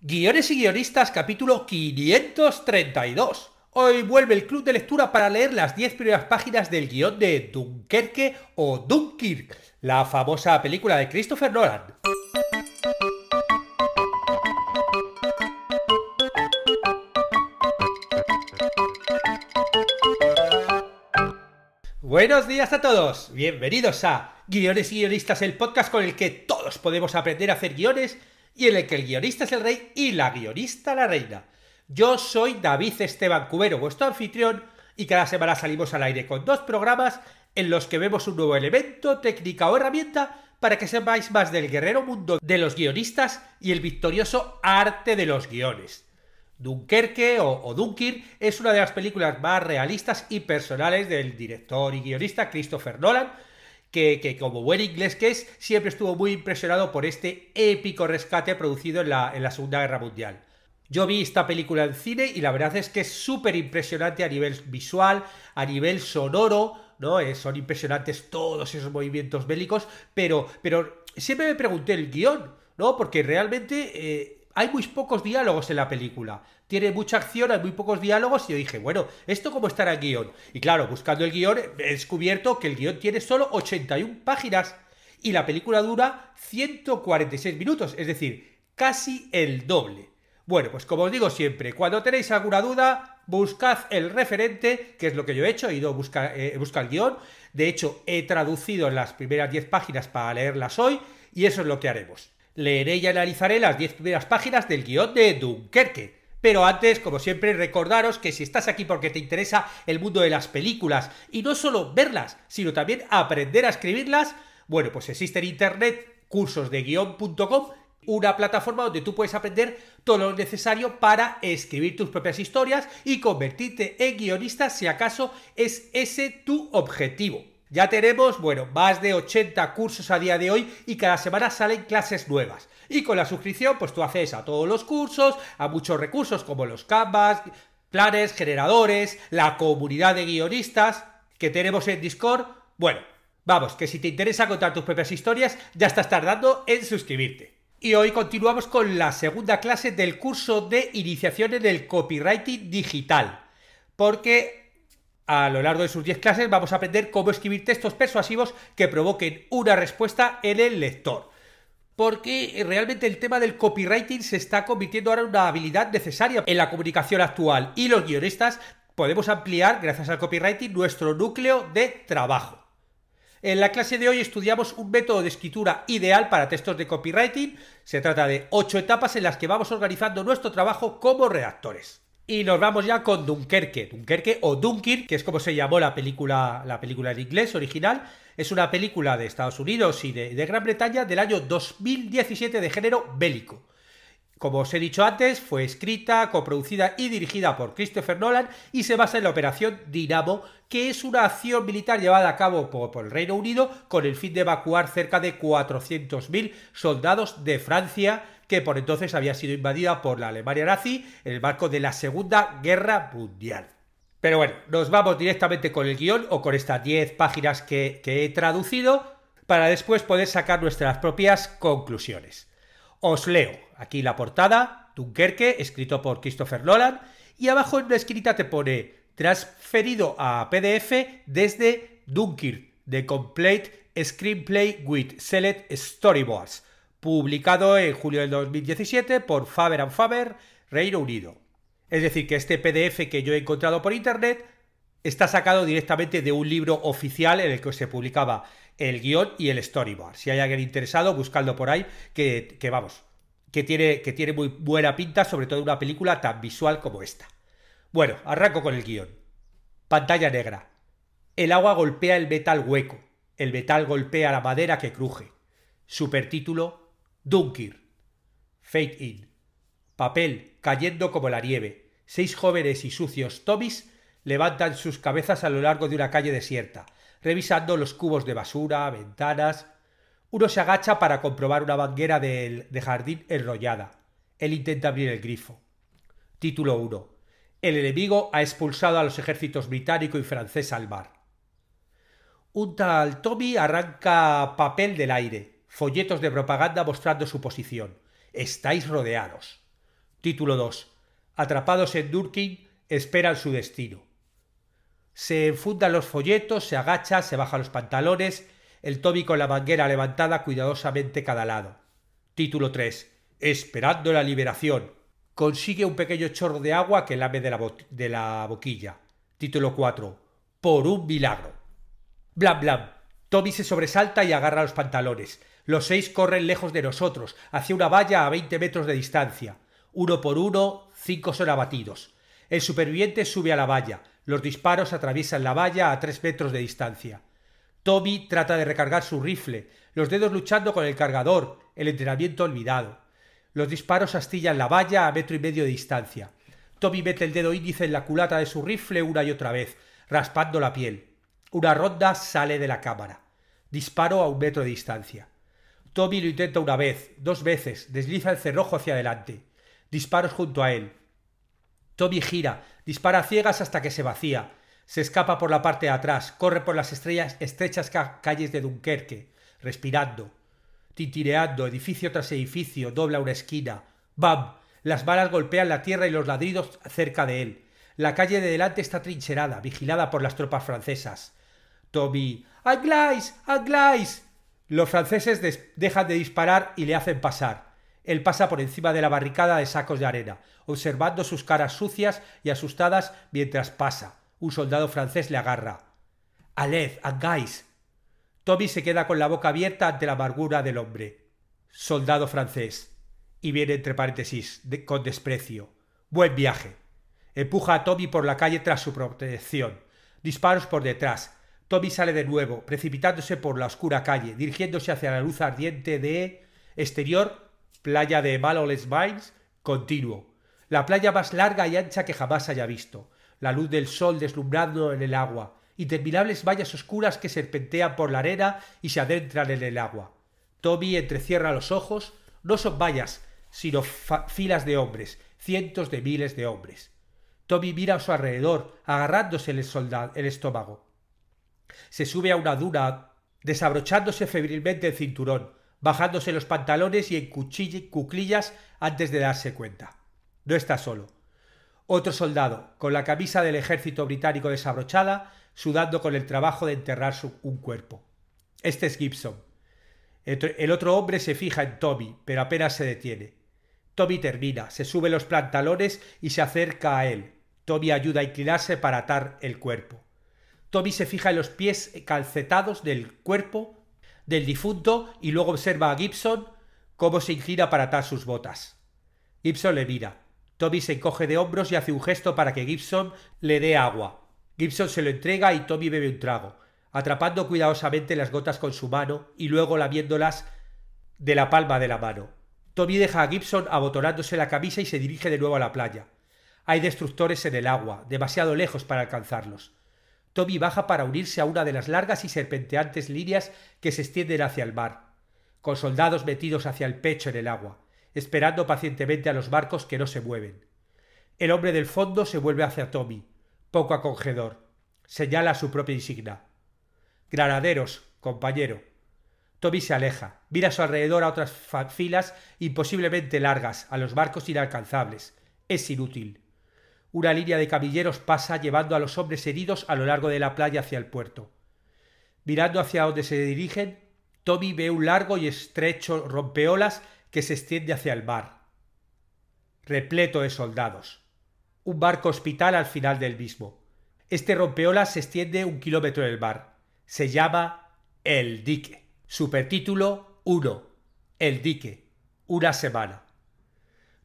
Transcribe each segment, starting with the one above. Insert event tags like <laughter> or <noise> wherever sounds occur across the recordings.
Guiones y guionistas capítulo 532. Hoy vuelve el club de lectura para leer las 10 primeras páginas del guión de Dunkerque o Dunkirk, la famosa película de Christopher Nolan. Buenos días a todos, bienvenidos a Guiones y Guionistas, el podcast con el que todos podemos aprender a hacer guiones y en el que el guionista es el rey y la guionista la reina. Yo soy David Esteban Cubero, vuestro anfitrión, y cada semana salimos al aire con dos programas en los que vemos un nuevo elemento, técnica o herramienta para que sepáis más del guerrero mundo de los guionistas y el victorioso arte de los guiones. Dunkerque o, o Dunkirk es una de las películas más realistas y personales del director y guionista Christopher Nolan, que, como buen inglés que es, siempre estuvo muy impresionado por este épico rescate producido en la, Segunda Guerra Mundial. Yo vi esta película en cine y la verdad es que es súper impresionante a nivel visual, a nivel sonoro, ¿no? Eh, son impresionantes todos esos movimientos bélicos, pero, pero siempre me pregunté el guión, ¿no? Porque realmente eh, hay muy pocos diálogos en la película. Tiene mucha acción, hay muy pocos diálogos y yo dije, bueno, ¿esto cómo estará el guión? Y claro, buscando el guión he descubierto que el guión tiene solo 81 páginas y la película dura 146 minutos, es decir, casi el doble. Bueno, pues como os digo siempre, cuando tenéis alguna duda, buscad el referente, que es lo que yo he hecho, he ido a buscar, buscar el guión. De hecho, he traducido las primeras 10 páginas para leerlas hoy y eso es lo que haremos leeré y analizaré las 10 primeras páginas del guión de Dunkerque. Pero antes, como siempre, recordaros que si estás aquí porque te interesa el mundo de las películas, y no solo verlas, sino también aprender a escribirlas, bueno, pues existe en internet cursosdeguion.com, una plataforma donde tú puedes aprender todo lo necesario para escribir tus propias historias y convertirte en guionista si acaso es ese tu objetivo. Ya tenemos, bueno, más de 80 cursos a día de hoy y cada semana salen clases nuevas. Y con la suscripción, pues tú haces a todos los cursos, a muchos recursos como los canvas, planes, generadores, la comunidad de guionistas que tenemos en Discord. Bueno, vamos, que si te interesa contar tus propias historias, ya estás tardando en suscribirte. Y hoy continuamos con la segunda clase del curso de iniciación en el copywriting digital. Porque a lo largo de sus 10 clases vamos a aprender cómo escribir textos persuasivos que provoquen una respuesta en el lector. Porque realmente el tema del copywriting se está convirtiendo ahora en una habilidad necesaria en la comunicación actual y los guionistas podemos ampliar, gracias al copywriting, nuestro núcleo de trabajo. En la clase de hoy estudiamos un método de escritura ideal para textos de copywriting. Se trata de 8 etapas en las que vamos organizando nuestro trabajo como redactores. Y nos vamos ya con Dunkerque. Dunkerque o Dunkirk, que es como se llamó la película, la película en inglés original. Es una película de Estados Unidos y de, Gran Bretaña del año 2017 de género bélico. Como os he dicho antes, fue escrita, coproducida y dirigida por Christopher Nolan y se basa en la operación Dinamo, que es una acción militar llevada a cabo por, por el Reino Unido con el fin de evacuar cerca de 400.000 soldados de Francia que por entonces había sido invadida por la Alemania nazi en el marco de la Segunda Guerra Mundial. Pero bueno, nos vamos directamente con el guión o con estas 10 páginas que, he traducido para después poder sacar nuestras propias conclusiones. Os leo aquí la portada, Dunkerque, escrito por Christopher Nolan, y abajo en la escrita te pone transferido a PDF desde Dunkirk, The Complete Screenplay with Select Storyboards, publicado en julio del 2017 por Faber and Faber, Reino Unido. Es decir, que este PDF que yo he encontrado por internet está sacado directamente de un libro oficial en el que se publicaba el guión y el storyboard. Si hay alguien interesado, buscando por ahí, que, vamos, que tiene, que tiene muy buena pinta, sobre todo una película tan visual como esta. Bueno, arranco con el guión. Pantalla negra. El agua golpea el metal hueco. El metal golpea la madera que cruje. Supertítulo Dunkirk. Fade in. Papel cayendo como la nieve. Seis jóvenes y sucios Tobis levantan sus cabezas a lo largo de una calle desierta, revisando los cubos de basura, ventanas. Uno se agacha para comprobar una banguera de, de jardín enrollada. Él intenta abrir el grifo. Título 1. El enemigo ha expulsado a los ejércitos británico y francés al mar. Un tal Tommy arranca papel del aire, folletos de propaganda mostrando su posición. Estáis rodeados. Título 2. Atrapados en Durkin, esperan su destino. Se enfundan los folletos, se agacha, se baja los pantalones, el Toby con la manguera levantada cuidadosamente cada lado. Título 3. Esperando la liberación. Consigue un pequeño chorro de agua que lame de la, de la boquilla. Título 4. Por un milagro. Blam, blam. Toby se sobresalta y agarra los pantalones. Los seis corren lejos de nosotros, hacia una valla a 20 metros de distancia. Uno por uno, cinco son abatidos. El superviviente sube a la valla. Los disparos atraviesan la valla a tres metros de distancia. Toby trata de recargar su rifle, los dedos luchando con el cargador, el entrenamiento olvidado. Los disparos astillan la valla a metro y medio de distancia. Toby mete el dedo índice en la culata de su rifle una y otra vez, raspando la piel. Una ronda sale de la cámara. Disparo a un metro de distancia. Toby lo intenta una vez, dos veces, desliza el cerrojo hacia adelante. Disparos junto a él. Toby gira, dispara ciegas hasta que se vacía. Se escapa por la parte de atrás, corre por las estrechas calles de Dunkerque, respirando, titireando, edificio tras edificio, dobla una esquina. ¡Bam! Las balas golpean la tierra y los ladridos cerca de él. La calle de delante está trincherada, vigilada por las tropas francesas. Toby. ¡Aglais! ¡Aglais! Los franceses dejan de disparar y le hacen pasar. Él pasa por encima de la barricada de sacos de arena, observando sus caras sucias y asustadas mientras pasa. Un soldado francés le agarra. Aled, Aglais. Toby se queda con la boca abierta ante la amargura del hombre. Soldado francés. Y viene entre paréntesis, con desprecio. Buen viaje. Empuja a Toby por la calle tras su protección. Disparos por detrás, Toby sale de nuevo, precipitándose por la oscura calle, dirigiéndose hacia la luz ardiente de exterior, playa de Maloles Mines, continuo. La playa más larga y ancha que jamás haya visto. La luz del sol deslumbrando en el agua. Interminables vallas oscuras que serpentean por la arena y se adentran en el agua. Toby entrecierra los ojos. No son vallas, sino filas de hombres, cientos de miles de hombres. Toby mira a su alrededor, agarrándose el, el estómago. Se sube a una duna, desabrochándose febrilmente el cinturón, bajándose los pantalones y en cuclillas antes de darse cuenta. No está solo. Otro soldado, con la camisa del ejército británico desabrochada, sudando con el trabajo de enterrar un cuerpo. Este es Gibson. El otro hombre se fija en Tommy, pero apenas se detiene. Tommy termina, se sube los pantalones y se acerca a él. Tommy ayuda a inclinarse para atar el cuerpo. Toby se fija en los pies calcetados del cuerpo del difunto y luego observa a Gibson cómo se ingira para atar sus botas. Gibson le mira. Toby se encoge de hombros y hace un gesto para que Gibson le dé agua. Gibson se lo entrega y Toby bebe un trago, atrapando cuidadosamente las gotas con su mano y luego lamiéndolas de la palma de la mano. Toby deja a Gibson abotonándose la camisa y se dirige de nuevo a la playa. Hay destructores en el agua, demasiado lejos para alcanzarlos. Toby baja para unirse a una de las largas y serpenteantes líneas que se extienden hacia el mar, con soldados metidos hacia el pecho en el agua, esperando pacientemente a los barcos que no se mueven. El hombre del fondo se vuelve hacia Tommy, poco acogedor. Señala su propia insignia. Granaderos, compañero. Toby se aleja, mira a su alrededor a otras filas imposiblemente largas, a los barcos inalcanzables. Es inútil. Una línea de caballeros pasa llevando a los hombres heridos a lo largo de la playa hacia el puerto. Mirando hacia donde se dirigen, Tommy ve un largo y estrecho rompeolas que se extiende hacia el mar, repleto de soldados. Un barco hospital al final del mismo. Este rompeolas se extiende un kilómetro del mar. Se llama El Dique. Supertítulo 1. El Dique. Una semana.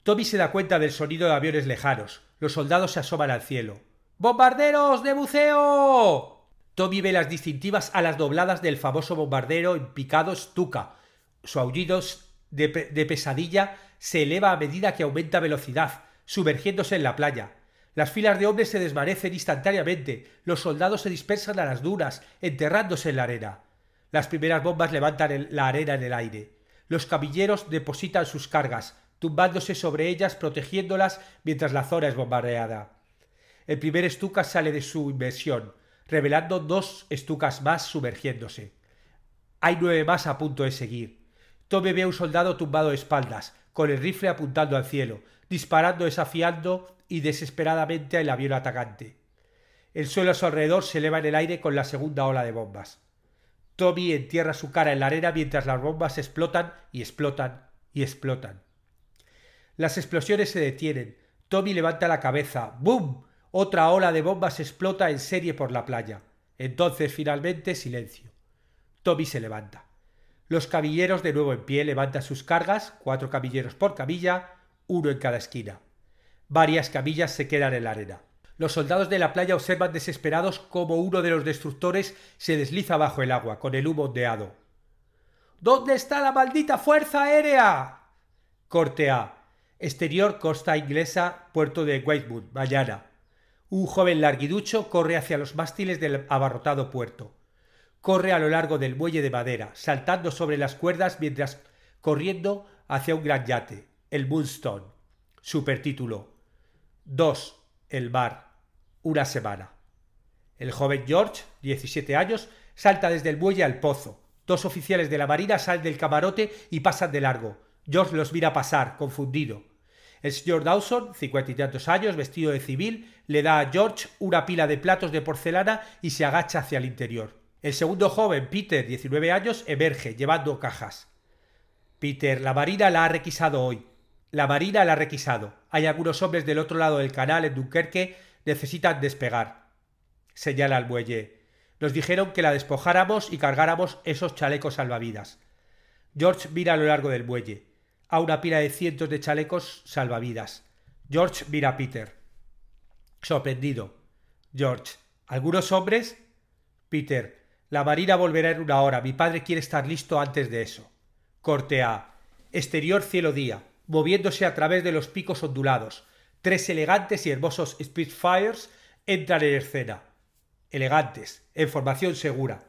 Tommy se da cuenta del sonido de aviones lejanos, los soldados se asoman al cielo. ¡Bombarderos de buceo! Toby ve las distintivas alas dobladas del famoso bombardero en picado Stuka. Su aullido de, pesadilla se eleva a medida que aumenta velocidad, sumergiéndose en la playa. Las filas de hombres se desvanecen instantáneamente, los soldados se dispersan a las dunas, enterrándose en la arena. Las primeras bombas levantan la arena en el aire. Los camilleros depositan sus cargas, tumbándose sobre ellas, protegiéndolas mientras la zona es bombardeada. El primer estuca sale de su inversión, revelando dos estucas más sumergiéndose. Hay nueve más a punto de seguir. Toby ve a un soldado tumbado de espaldas, con el rifle apuntando al cielo, disparando desafiando y desesperadamente al avión atacante. El suelo a su alrededor se eleva en el aire con la segunda ola de bombas. Toby entierra su cara en la arena mientras las bombas explotan y explotan y explotan. Las explosiones se detienen. Tommy levanta la cabeza. ¡Bum! Otra ola de bombas explota en serie por la playa. Entonces, finalmente, silencio. Tommy se levanta. Los cabilleros de nuevo en pie levantan sus cargas, cuatro cabilleros por cabilla, uno en cada esquina. Varias cabillas se quedan en la arena. Los soldados de la playa observan desesperados cómo uno de los destructores se desliza bajo el agua, con el humo ondeado. ¿Dónde está la maldita fuerza aérea? Cortea. Exterior Costa Inglesa, puerto de Weymouth, Bayara. Un joven larguiducho corre hacia los mástiles del abarrotado puerto. Corre a lo largo del muelle de madera, saltando sobre las cuerdas mientras corriendo hacia un gran yate, el Moonstone. Supertítulo 2. El mar. Una semana. El joven George, 17 años, salta desde el muelle al pozo. Dos oficiales de la marina salen del camarote y pasan de largo. George los mira pasar, confundido. El señor Dawson, cincuenta y tantos años, vestido de civil, le da a George una pila de platos de porcelana y se agacha hacia el interior. El segundo joven, Peter, 19 años, emerge llevando cajas. Peter, la marina la ha requisado hoy. La marina la ha requisado. Hay algunos hombres del otro lado del canal en Dunkerque necesitan despegar. Señala al muelle. Nos dijeron que la despojáramos y cargáramos esos chalecos salvavidas. George mira a lo largo del muelle a una pila de cientos de chalecos salvavidas. George mira a Peter. Sorprendido. George. ¿Algunos hombres? Peter. La marina volverá en una hora. Mi padre quiere estar listo antes de eso. Corte A. Exterior cielo día, moviéndose a través de los picos ondulados. Tres elegantes y hermosos Spitfires entran en escena. Elegantes, en formación segura.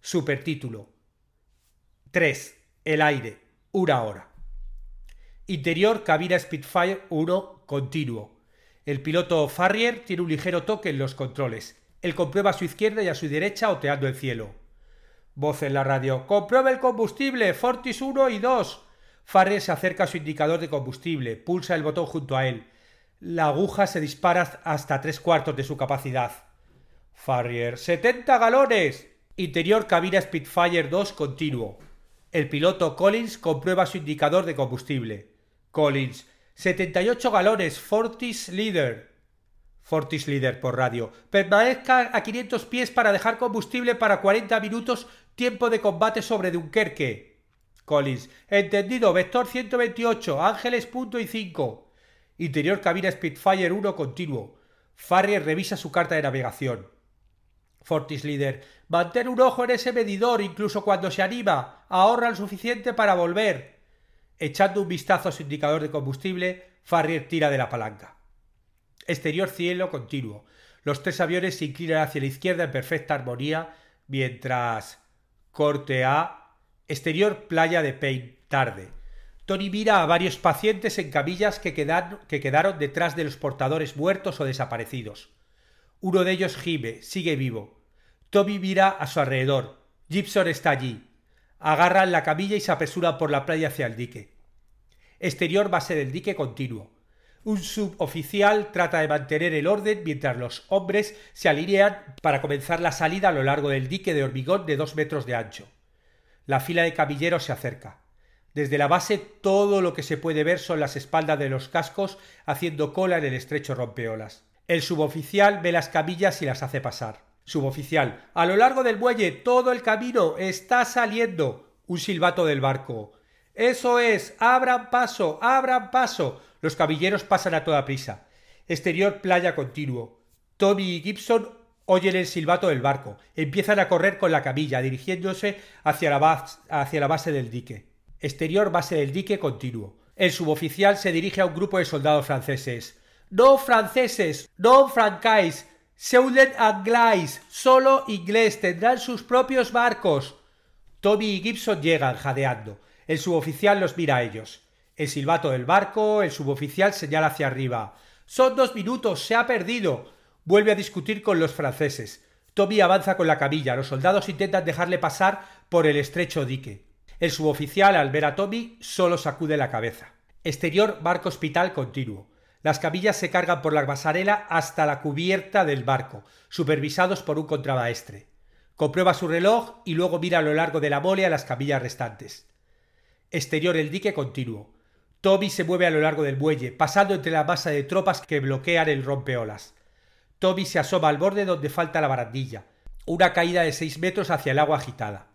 Supertítulo. 3. El aire. Una hora. Interior cabina Spitfire 1 continuo. El piloto Farrier tiene un ligero toque en los controles. Él comprueba a su izquierda y a su derecha oteando el cielo. Voz en la radio. Comprueba el combustible. Fortis 1 y 2. Farrier se acerca a su indicador de combustible. Pulsa el botón junto a él. La aguja se dispara hasta tres cuartos de su capacidad. Farrier. 70 galones. Interior cabina Spitfire 2 continuo. El piloto Collins comprueba su indicador de combustible. Collins. 78 galones, Fortis Leader. Fortis Leader por radio. Permanezca a 500 pies para dejar combustible para 40 minutos, tiempo de combate sobre Dunkerque. Collins. Entendido, vector 128, Ángeles punto y cinco. Interior cabina Spitfire 1 continuo. Farrier revisa su carta de navegación. Fortis Leader. Mantén un ojo en ese medidor incluso cuando se anima. Ahorra lo suficiente para volver. Echando un vistazo a su indicador de combustible, Farrier tira de la palanca. Exterior cielo continuo. Los tres aviones se inclinan hacia la izquierda en perfecta armonía, mientras corte A, exterior playa de Payne, tarde. Tony mira a varios pacientes en camillas que, que quedaron detrás de los portadores muertos o desaparecidos. Uno de ellos gime, sigue vivo. toby mira a su alrededor. Gibson está allí. Agarran la camilla y se apresuran por la playa hacia el dique. Exterior base del el dique continuo. Un suboficial trata de mantener el orden mientras los hombres se alinean para comenzar la salida a lo largo del dique de hormigón de dos metros de ancho. La fila de caballeros se acerca. Desde la base todo lo que se puede ver son las espaldas de los cascos haciendo cola en el estrecho rompeolas. El suboficial ve las cabillas y las hace pasar. Suboficial, a lo largo del muelle todo el camino está saliendo. Un silbato del barco. Eso es, abran paso, abran paso. Los cabilleros pasan a toda prisa. Exterior playa continuo. Toby y Gibson oyen el silbato del barco. Empiezan a correr con la camilla, dirigiéndose hacia la, base, del dique. Exterior base del dique continuo. El suboficial se dirige a un grupo de soldados franceses. No franceses, no francais, se anglais, solo inglés, tendrán sus propios barcos. Toby y Gibson llegan jadeando. El suboficial los mira a ellos. El silbato del barco, el suboficial señala hacia arriba. Son dos minutos, se ha perdido. Vuelve a discutir con los franceses. Toby avanza con la cabilla. Los soldados intentan dejarle pasar por el estrecho dique. El suboficial, al ver a Tommy, solo sacude la cabeza. Exterior barco hospital continuo. Las cabillas se cargan por la pasarela hasta la cubierta del barco, supervisados por un contramaestre. Comprueba su reloj y luego mira a lo largo de la mole a las cabillas restantes. Exterior el dique continuo. Toby se mueve a lo largo del muelle, pasando entre la masa de tropas que bloquean el rompeolas. Toby se asoma al borde donde falta la barandilla, una caída de seis metros hacia el agua agitada.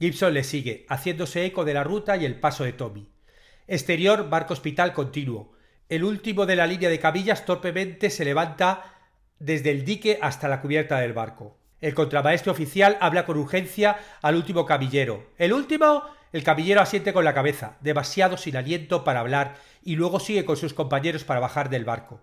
Gibson le sigue, haciéndose eco de la ruta y el paso de Toby. Exterior, barco hospital continuo. El último de la línea de cabillas torpemente se levanta desde el dique hasta la cubierta del barco. El contramaestre oficial habla con urgencia al último cabillero. ¡El último! El caballero asiente con la cabeza, demasiado sin aliento para hablar, y luego sigue con sus compañeros para bajar del barco.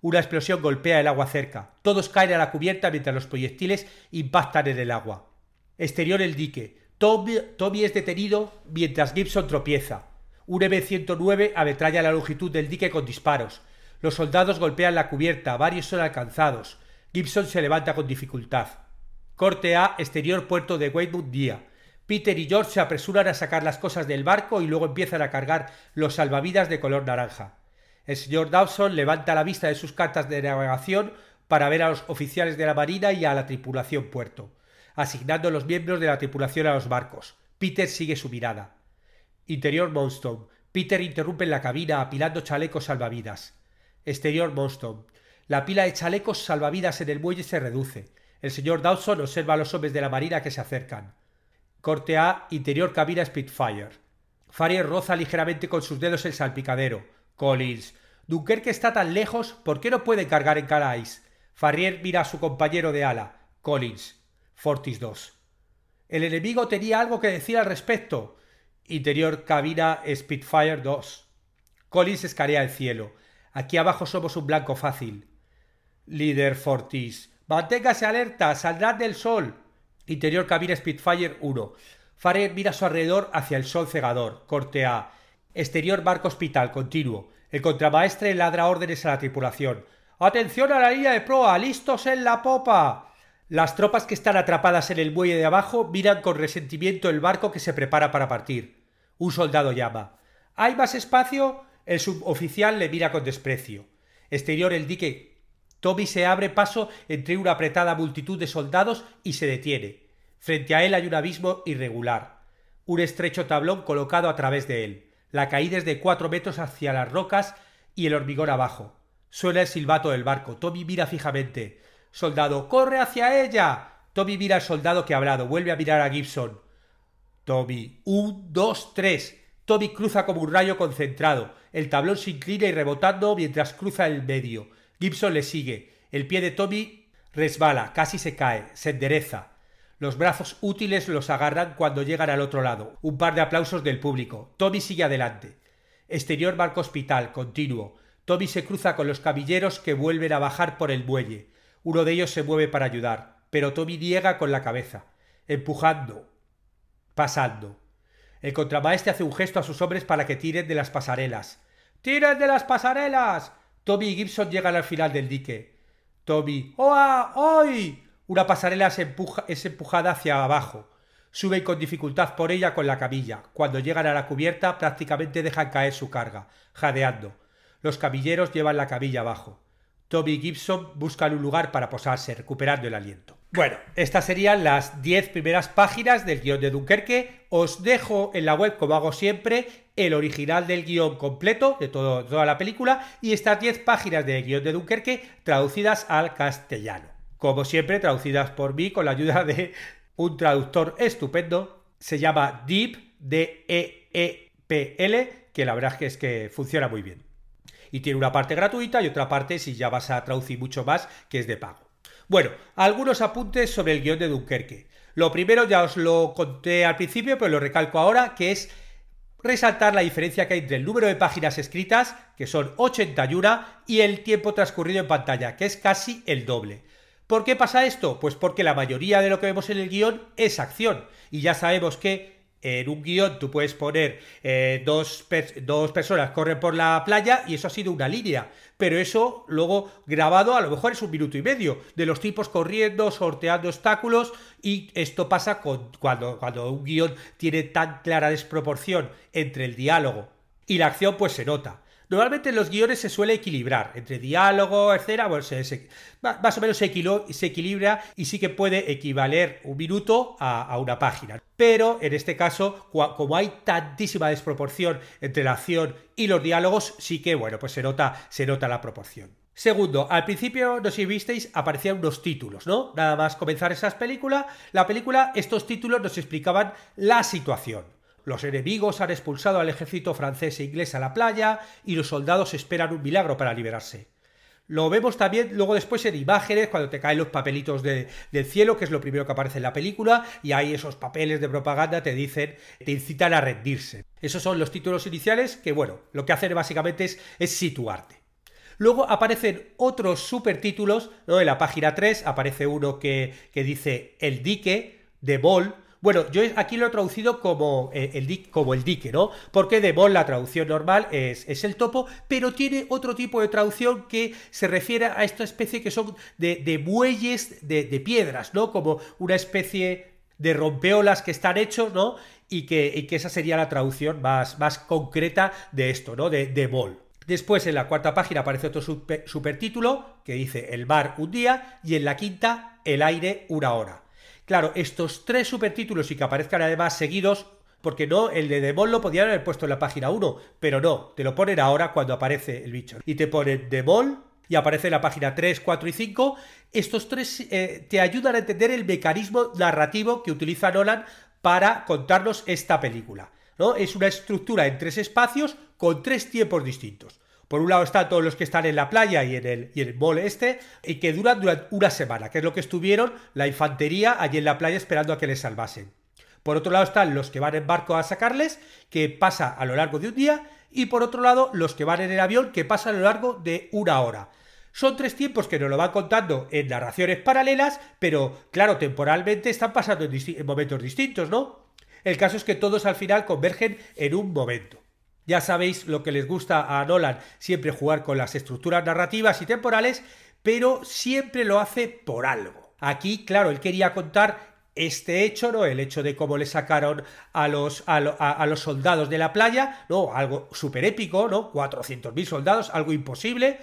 Una explosión golpea el agua cerca. Todos caen a la cubierta mientras los proyectiles impactan en el agua. Exterior el dique. Toby es detenido mientras Gibson tropieza. Un M109 ametralla la longitud del dique con disparos. Los soldados golpean la cubierta, varios son alcanzados. Gibson se levanta con dificultad. Corte A, exterior puerto de Weymouth Día. Peter y George se apresuran a sacar las cosas del barco y luego empiezan a cargar los salvavidas de color naranja. El señor Dawson levanta la vista de sus cartas de navegación para ver a los oficiales de la Marina y a la tripulación puerto, asignando los miembros de la tripulación a los barcos. Peter sigue su mirada. Interior Monstone. Peter interrumpe en la cabina apilando chalecos salvavidas. Exterior Monstone. La pila de chalecos salvavidas en el muelle se reduce. El señor Dawson observa a los hombres de la Marina que se acercan. Corte A, interior cabina Spitfire. Farrier roza ligeramente con sus dedos el salpicadero. Collins. Dunkerque está tan lejos, ¿por qué no puede cargar en Calais? Farrier mira a su compañero de ala. Collins. Fortis 2. El enemigo tenía algo que decir al respecto. Interior cabina Spitfire 2. Collins escarea el cielo. Aquí abajo somos un blanco fácil. Líder Fortis. Manténgase alerta, saldrá del sol. Interior cabina Spitfire 1. Fare mira a su alrededor hacia el sol cegador. Corte A. Exterior barco hospital continuo. El contramaestre ladra órdenes a la tripulación. ¡Atención a la línea de proa! ¡Listos en la popa! Las tropas que están atrapadas en el muelle de abajo miran con resentimiento el barco que se prepara para partir. Un soldado llama. ¿Hay más espacio? El suboficial le mira con desprecio. Exterior el dique Toby se abre paso entre una apretada multitud de soldados y se detiene. Frente a él hay un abismo irregular, un estrecho tablón colocado a través de él. La caída es de cuatro metros hacia las rocas y el hormigón abajo. Suena el silbato del barco. Toby mira fijamente. Soldado, corre hacia ella. Toby mira al soldado que ha hablado. Vuelve a mirar a Gibson. Toby, un, dos, tres. Toby cruza como un rayo concentrado. El tablón se inclina y rebotando mientras cruza el medio. Gibson le sigue. El pie de Toby resbala, casi se cae, se endereza. Los brazos útiles los agarran cuando llegan al otro lado. Un par de aplausos del público. Toby sigue adelante. Exterior barco hospital, continuo. Toby se cruza con los cabilleros que vuelven a bajar por el muelle. Uno de ellos se mueve para ayudar, pero Toby niega con la cabeza, empujando, pasando. El contramaestre hace un gesto a sus hombres para que tiren de las pasarelas. ¡Tiren de las pasarelas! Toby Gibson llega al final del dique. Toby, ¡Oh! ¡Hoy! Una pasarela es empujada hacia abajo. Suben con dificultad por ella con la cabilla. Cuando llegan a la cubierta, prácticamente dejan caer su carga, jadeando. Los camilleros llevan la cabilla abajo. Toby y Gibson buscan un lugar para posarse, recuperando el aliento. Bueno, estas serían las 10 primeras páginas del guión de Dunkerque. Os dejo en la web, como hago siempre, el original del guión completo de toda la película y estas 10 páginas del guión de Dunkerque traducidas al castellano. Como siempre, traducidas por mí con la ayuda de un traductor estupendo. Se llama Deep, D-E-E-P-L, que la verdad es que, es que funciona muy bien. Y tiene una parte gratuita y otra parte si ya vas a traducir mucho más, que es de pago. Bueno, algunos apuntes sobre el guión de Dunkerque. Lo primero ya os lo conté al principio, pero lo recalco ahora, que es resaltar la diferencia que hay entre el número de páginas escritas, que son 81, y el tiempo transcurrido en pantalla, que es casi el doble. ¿Por qué pasa esto? Pues porque la mayoría de lo que vemos en el guión es acción, y ya sabemos que en un guión tú puedes poner eh, dos, dos personas corren por la playa y eso ha sido una línea. Pero eso luego grabado a lo mejor es un minuto y medio de los tipos corriendo, sorteando obstáculos y esto pasa cuando, cuando un guión tiene tan clara desproporción entre el diálogo y la acción pues se nota. Normalmente los guiones se suele equilibrar entre diálogo, etcétera, más o menos se, equilibra y sí que puede equivaler un minuto a, una página. Pero en este caso, como hay tantísima desproporción entre la acción y los diálogos, sí que bueno, pues se nota, se nota la proporción. Segundo, al principio, no sé si visteis, aparecían unos títulos, ¿no? Nada más comenzar esas películas, la película, estos títulos nos explicaban la situación. Los enemigos han expulsado al ejército francés e inglés a la playa y los soldados esperan un milagro para liberarse. Lo vemos también luego después en imágenes, cuando te caen los papelitos del cielo, que es lo primero que aparece en la película, y ahí esos papeles de propaganda te dicen, te incitan a rendirse. Esos son los títulos iniciales que, bueno, lo que hacen básicamente es, situarte. Luego aparecen otros supertítulos, ¿no? En la página 3 aparece uno que, que dice El dique, de Ball, bueno, yo aquí lo he traducido como, eh, el, dique, ¿no? Porque de mol la traducción normal es, el topo, pero tiene otro tipo de traducción que se refiere a esta especie que son de, de bueyes de, piedras, ¿no? Como una especie de rompeolas que están hechos, ¿no? Y que, esa sería la traducción más, concreta de esto, ¿no? De, de Después, en la cuarta página aparece otro supertítulo que dice El mar un día y en la quinta, El aire una hora. Claro, estos tres supertítulos y que aparezcan además seguidos, porque no, el de Demol lo podían haber puesto en la página 1, pero no, te lo ponen ahora cuando aparece el bicho. Y te ponen Demol y aparece en la página 3, 4 y 5. Estos tres eh, te ayudan a entender el mecanismo narrativo que utiliza Nolan para contarnos esta película. ¿no? Es una estructura en tres espacios con tres tiempos distintos. Por un lado están todos los que están en la playa y en el, y el mall este, y que duran durante una semana, que es lo que estuvieron la infantería allí en la playa esperando a que les salvasen. Por otro lado están los que van en barco a sacarles, que pasa a lo largo de un día, y por otro lado los que van en el avión, que pasa a lo largo de una hora. Son tres tiempos que nos lo van contando en narraciones paralelas, pero claro, temporalmente están pasando en momentos distintos, ¿no? El caso es que todos al final convergen en un momento. Ya sabéis lo que les gusta a Nolan, siempre jugar con las estructuras narrativas y temporales, pero siempre lo hace por algo. Aquí, claro, él quería contar este hecho, ¿no? El hecho de cómo le sacaron a los, los soldados de la playa, ¿no? Algo súper épico, ¿no? 400.000 soldados, algo imposible.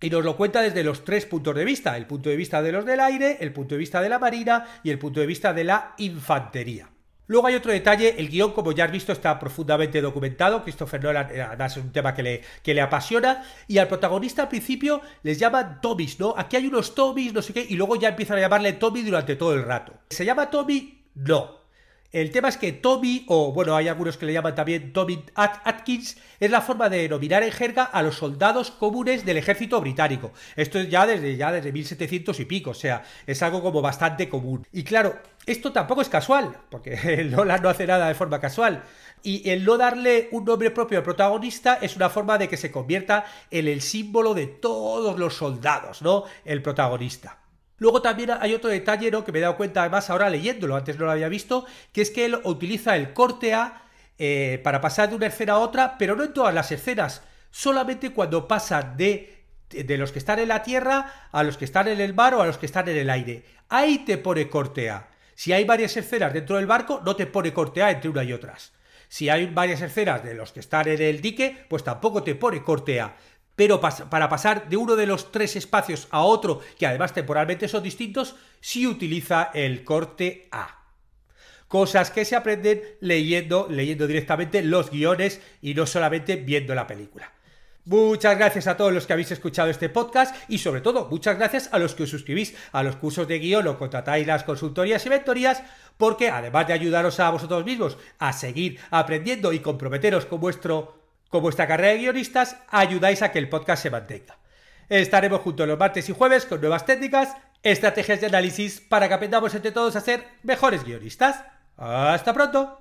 Y nos lo cuenta desde los tres puntos de vista, el punto de vista de los del aire, el punto de vista de la marina y el punto de vista de la infantería. Luego hay otro detalle, el guión, como ya has visto, está profundamente documentado. Christopher Nolan eh, además es un tema que le, apasiona. Y al protagonista al principio les llama Tommys, ¿no? Aquí hay unos Tommys, no sé qué, y luego ya empiezan a llamarle Tommy durante todo el rato. ¿Se llama Tommy? No. El tema es que Toby, o bueno, hay algunos que le llaman también Toby Atkins, es la forma de denominar en jerga a los soldados comunes del ejército británico. Esto es ya desde, ya desde 1700 y pico, o sea, es algo como bastante común. Y claro, esto tampoco es casual, porque Lola <laughs> no hace nada de forma casual. Y el no darle un nombre propio al protagonista es una forma de que se convierta en el símbolo de todos los soldados, ¿no? El protagonista. Luego también hay otro detalle que me he dado cuenta además ahora leyéndolo, antes no lo había visto, que es que él utiliza el corte A eh, para pasar de una escena a otra, pero no en todas las escenas, solamente cuando pasa de, de los que están en la tierra a los que están en el mar o a los que están en el aire. Ahí te pone corte A. Si hay varias esferas dentro del barco, no te pone corte A entre una y otras. Si hay varias esferas de los que están en el dique, pues tampoco te pone corte A pero para pasar de uno de los tres espacios a otro, que además temporalmente son distintos, si utiliza el corte A. Cosas que se aprenden leyendo, leyendo directamente los guiones y no solamente viendo la película. Muchas gracias a todos los que habéis escuchado este podcast y sobre todo muchas gracias a los que os suscribís a los cursos de guión o contratáis las consultorías y mentorías porque además de ayudaros a vosotros mismos a seguir aprendiendo y comprometeros con vuestro con vuestra carrera de guionistas ayudáis a que el podcast se mantenga. Estaremos juntos los martes y jueves con nuevas técnicas, estrategias de análisis para que aprendamos entre todos a ser mejores guionistas. ¡Hasta pronto!